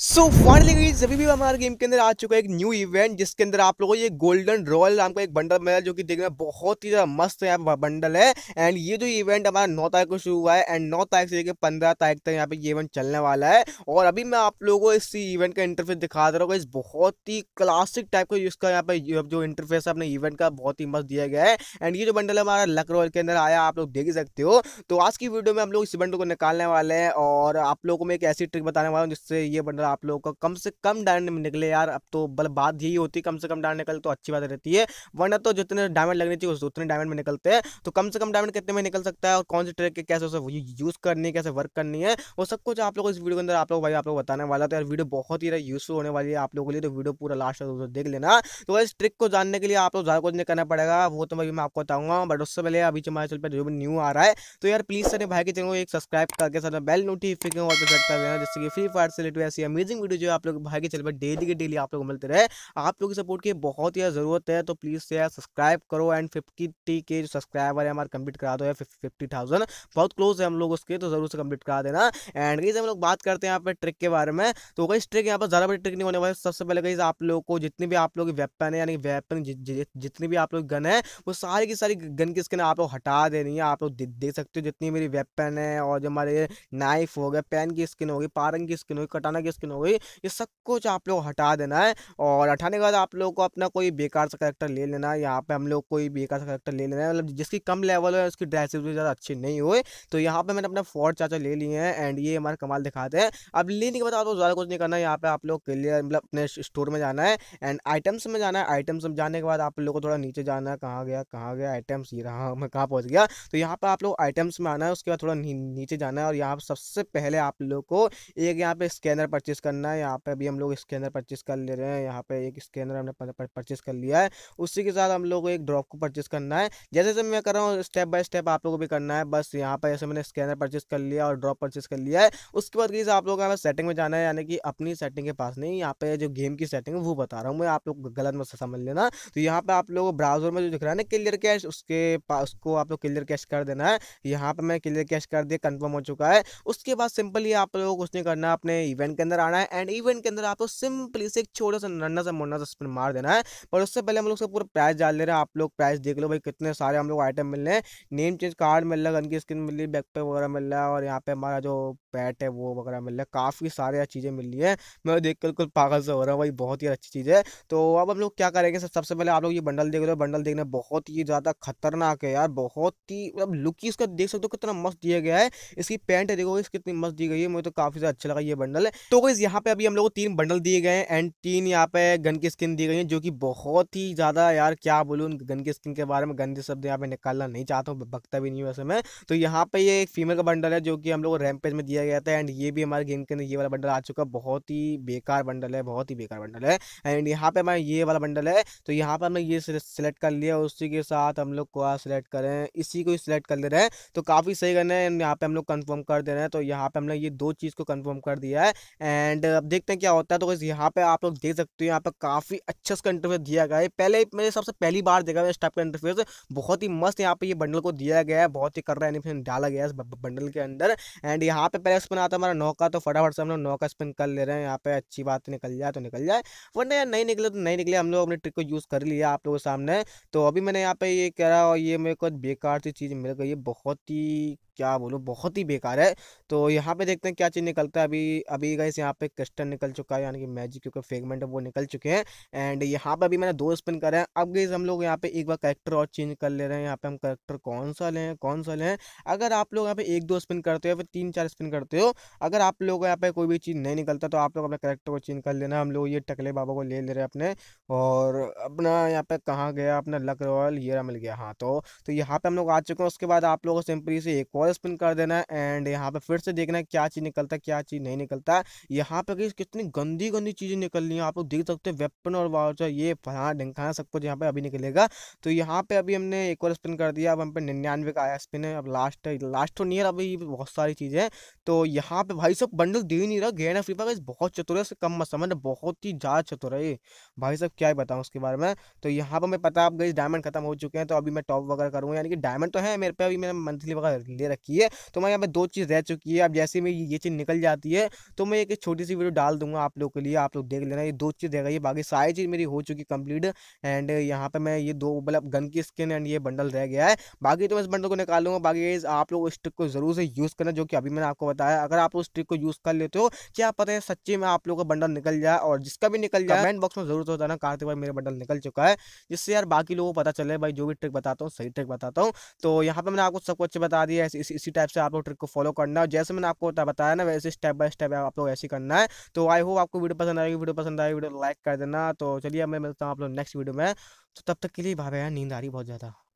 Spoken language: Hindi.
सो फाइनली जब भी हमारे गेम के अंदर आ चुका है एक न्यू इवेंट जिसके अंदर आप लोगों को ये गोल्डन रॉयल नाम का एक बंडल मिला जो कि देखने में बहुत ही ज़्यादा मस्त यहाँ पर बंडल है एंड ये जो इवेंट हमारा नौ तारीख को शुरू हुआ है एंड नौ तारीख से लेकर पंद्रह तारीख तक यहाँ पे ये इवेंट चलने वाला है और अभी मैं आप लोगों को इस इवेंट का इंटरफेस दिखा दे रहा हूँ इस बहुत ही क्लासिक टाइप का इसका यहाँ पे जो इंटरफेस है अपने इवेंट का बहुत ही मस्त दिया गया है एंड ये जो बंडल हमारा लक रॉयल के अंदर आया आप लोग देख ही सकते हो तो आज की वीडियो में हम लोग इस बंडल को निकालने वाले हैं और आप लोगों को मैं एक ऐसी ट्रिक बताने वाला हूँ जिससे ये बंडल आप लोगों का कम से कम डायमंड निकले यार अब तो बल बात यही होती कम से कम डायमंड निकल तो अच्छी बात रहती है वरना तो जितने डायमंड लगने चाहिए उतने डायमंड में निकलते हैं तो कम से कम डायमंड कितने में निकल सकता है और कौन से ट्रिक कैसे उसे यूज़ करनी है कैसे वर्क करनी है वो सब कुछ आप लोग इस वीडियो के अंदर आप लोग भाई आप लोग बताने वाला तो यार वीडियो बहुत ही यूज़फुल होने वाली है आप लोगों के लिए तो वीडियो पूरा लास्ट तक देख लेना तो इस ट्रिक को जानने के लिए आप लोग ज़्यादा कुछ नहीं करना पड़ेगा वो तो मैं आपको बताऊंगा बट उससे पहले अभी हमारे चल पर जो भी न्यू आ रहा है तो यार प्लीज़ सर भाई के चैनल को एक सब्सक्राइब करके सर बेल नोटिफिकेशन और सेट कर देना जिससे कि फ्री फायर से रिलेटेड ऐसी अमेजिंग वीडियो जो है आप लोग भाई के चैनल पर डेली के डेली आप लोग मिलते रहे आप लोग की सपोर्ट की बहुत ही ज़रूरत है तो प्लीज़ से यार सब्सक्राइब करो एंड फिफ्टी टी के जो सब्सक्राइबर है हमारे कंप्लीट करा दो यार फिफ्टी थाउजेंड बहुत क्लोज है हम लोग उसके तो ज़रूर से कंप्लीट करा देना एंड कहीं हम लोग बात करते हैं यहाँ पर ट्रिक के बारे में तो कई ट्रिक यहाँ पर ज़्यादा बड़ी ट्रिक नहीं होने वाली सबसे पहले कहीं आप लोग को जितने भी आप लोग वेपन है यानी वेपन जितनी भी आप लोग गन है वो सारी की सारी गन की स्किन आप लोग हटा देनी है आप लोग देख सकते हो जितनी मेरी वेपन है और जो हमारे नाइफ हो गए पेन की स्किन होगी पारंग की स्किन होगी कटाना की स्किन हो गई ये सब कुछ आप लोग हटा देना है और हटाने के बाद आप लोग को अपना कोई बेकार सा करेक्टर ले लेना है यहाँ पे हम लोग कोई बेकार सा करेक्टर ले लेना है मतलब जिसकी कम लेवल है उसकी ड्रेसेज भी ज़्यादा अच्छी नहीं हुए तो यहाँ पर मैंने अपना फोर्ट चाचा ले लिए हैं एंड ये हमारा कमाल दिखाते हैं अब लेने के बाद आप लोग ज़्यादा कुछ नहीं करना है यहाँ पर आप लोग क्लियर मतलब अपने स्टोर में जाना है एंड आइटम्स में जाना है आइटम्स में जाने के बाद आप लोग को थोड़ा नीचे जाना है कहाँ गया कहाँ गया आइटम्स ये रहा मैं कहाँ पहुँच गया तो यहाँ पर आप लोग आइटम्स में आना है उसके बाद थोड़ा नीचे जाना है और यहाँ सबसे पहले आप लोग को एक यहाँ पे स्कैनर पर परचेस करना है यहाँ पे अभी हम लोग स्कैनर परचेस कर ले रहे हैं यहाँ पे एक स्कैनर हमने परचेस कर लिया है उसी के साथ हम लोग को एक ड्रॉप को परचेस करना है जैसे जैसे मैं कर रहा हूँ स्टेप बाय स्टेप आप लोगों को भी करना है बस यहाँ पर जैसे मैंने स्कैनर परचेस कर लिया और ड्रॉप परचेस कर लिया है उसके बाद आप लोग हमें सेटिंग में जाना है यानी कि अपनी सेटिंग के पास नहीं यहाँ पे जो गेम की सेटिंग है वो बता रहा हूँ मैं आप लोग गलत मत समझ लेना तो यहाँ पर आप लोग ब्राउजर में जो दिख रहा है ना क्लियर कैश उसके पास उसको आप लोग क्लियर कैश कर देना है यहाँ पर मैं क्लियर कैश कर दिया कन्फर्म हो चुका है उसके बाद सिंपली आप लोग उसने करना अपने इवेंट के अंदर अंदर आना है एंड इवेंट के अंदर आपको सिंपली से एक छोटा सा नन्ना सा मुन्ना सा स्पिन मार देना है पर उससे पहले हम लोग उसका पूरा प्राइस डाल दे रहे हैं आप लोग प्राइस देख लो भाई कितने सारे हम लोग आइटम मिल रहे हैं नेम चेंज कार्ड मिल रहा है गन की स्किन मिल रही है बैकपैक वगैरह मिल रहा है और यहाँ पे हमारा जो पैट है वो वगैरह मिल रहा है काफ़ी सारे चीज़ें मिल रही है मैं देख कर कुछ पागल से हो रहा हूँ भाई बहुत ही अच्छी चीज़ है तो अब हम लोग क्या करेंगे सबसे पहले आप लोग ये बंडल देख लो बंडल देखने बहुत ही ज़्यादा खतरनाक है यार बहुत ही मतलब लुक ही इसका देख सकते हो कितना मस्त दिया गया है इसकी पैंट है देखो कितनी मस्त दी गई है मुझे तो काफ़ी ज़्यादा अच्छा लगा ये बंडल है तो गाइज यहाँ पे अभी हम लोग को तीन बंडल दिए गए हैं एंड तीन यहाँ पे गन की स्किन दी गई है जो कि बहुत ही ज़्यादा यार क्या बोलूँ गन की स्किन के बारे में गंदे शब्द यहाँ पे निकालना नहीं चाहता हूँ भगता भी नहीं वैसे मैं तो यहाँ पे ये एक फीमेल का बंडल है जो कि हम लोग को रैम्पेज में दिया गया था एंड ये भी हमारे गेम के अंदर ये वाला बंडल आ चुका है बहुत ही बेकार बंडल है बहुत ही बेकार बंडल है एंड यहाँ पे हमारा ये वाला बंडल है तो यहाँ पर हमने ये सिलेक्ट कर लिया उसी के साथ हम लोग को सिलेक्ट करें इसी को ही सिलेक्ट कर ले रहे हैं तो काफ़ी सही गन है यहाँ पे हम लोग कन्फर्म कर दे रहे हैं तो यहाँ पे हमने ये दो चीज़ को कन्फर्म कर दिया है एंड अब देखते हैं क्या होता है तो बस यहाँ पे आप लोग देख सकते हो यहाँ पे काफ़ी अच्छे उसका इंटरफेयर दिया गया है पहले मैंने सबसे पहली बार देखा है इस टाइप का इंटरफेयर बहुत ही मस्त यहाँ पे ये बंडल को दिया गया है बहुत ही कर रहा एनिमेशन डाला गया है बंडल के अंदर एंड यहाँ पे पहले स्पिन आता है हमारा नौका तो फटाफट से हम लोग नौका स्पिन कर ले रहे हैं यहाँ पे अच्छी बात निकल जाए तो निकल जाए वरना यार नहीं निकले तो नहीं निकले हम लोग अपने ट्रिक को यूज़ कर लिया आप लोगों के सामने तो अभी मैंने यहाँ पे ये कह रहा और ये मेरे को बेकार सी चीज़ मिल गई है बहुत ही क्या बोलूँ बहुत ही बेकार है तो यहाँ पे देखते हैं क्या चीज़ निकलता है अभी अभी गए यहाँ पे क्रिस्टन निकल चुका है यानी कि मैजिक क्योंकि फेगमेंट है वो निकल चुके हैं एंड यहाँ पे अभी मैंने दो स्पिन करे हैं अब गए हम लोग यहाँ पे एक बार करेक्टर और चेंज कर ले रहे हैं यहाँ पे हम करेक्टर कौन सा लें कौन सा लें अगर आप लोग यहाँ पे एक दो स्पिन करते हो या फिर तीन चार स्पिन करते हो अगर आप लोग यहाँ पे कोई भी चीज़ नहीं निकलता तो आप लोग अपने करेक्टर को चेंज कर लेना हम लोग ये टकले बाबा को ले ले रहे हैं अपने और अपना यहाँ पे कहाँ गया अपना लक रॉयल ये मिल गया हाँ तो, तो यहाँ पे हम लोग आ चुके हैं उसके बाद आप लोगों को सिंपली से एक और और स्पिन कर देना है एंड यहाँ पे फिर से देखना है क्या चीज़ निकलता है क्या चीज़ नहीं निकलता है यहाँ पे कितनी गंदी गंदी चीज़ें निकल रही हैं आप लोग देख सकते हैं वेपन और वाउचर ये फलाना ढंकाना सब कुछ यहाँ पे अभी निकलेगा तो यहाँ पे अभी हमने एक और स्पिन कर दिया अब हम पे निन्यानवे का आया स्पिन है अब लास्ट लास्ट तो नियर अभी बहुत सारी चीज़ें तो यहाँ पर भाई सब बंडल दे नहीं रहा गेना फ्री फायर बहुत चतुर है कम मत समझ बहुत ही ज़्यादा चतुर है भाई सब क्या ही बताऊँ उसके बारे में तो यहाँ पर मैं पता आप गई डायमंड खत्म हो चुके हैं तो अभी मैं टॉप वगैरह करूँगा यानी कि डायमंड तो है मेरे पे अभी मैंने मंथली वगैरह ले रखी रखी है तो मैं यहाँ पे दो चीज़ रह चुकी है अब जैसे मेरी ये चीज़ निकल जाती है तो मैं एक छोटी सी वीडियो डाल दूंगा आप लोग के लिए आप लोग देख लेना ये दो चीज़ रह गई है बाकी सारी चीज़ मेरी हो चुकी है कम्प्लीट एंड यहाँ पर मैं ये दो मतलब गन की स्किन एंड ये बंडल रह गया है बाकी तो मैं इस बंडल को निकालूंगा बाकी आप लोग इस ट्रिक को ज़रूर से यूज़ करना जो कि अभी मैंने आपको बताया अगर आप उस ट्रिक को यूज़ कर लेते हो क्या पता है सच्ची में आप लोग का बंडल निकल जाए और जिसका भी निकल जाए कमेंट बॉक्स में जरूर होता ना कार्तिक भाई मेरा बंडल निकल चुका है जिससे यार बाकी लोगों को पता चले भाई जो भी ट्रिक बताता हूँ सही ट्रिक बताता हूँ तो यहाँ पर मैंने आपको सब कुछ बता दिया इस इस, इसी टाइप से आप लोग ट्रिक को फॉलो करना है जैसे मैंने आपको बताया ना वैसे स्टेप बाय स्टेप आप लोग ऐसे करना है तो आई होप आपको वीडियो पसंद आएगी वीडियो पसंद आएगी वीडियो लाइक कर देना तो चलिए मैं मिलता हूँ आप लोग नेक्स्ट वीडियो में तो तब तक के लिए भाभी यार नींद आ रही बहुत ज़्यादा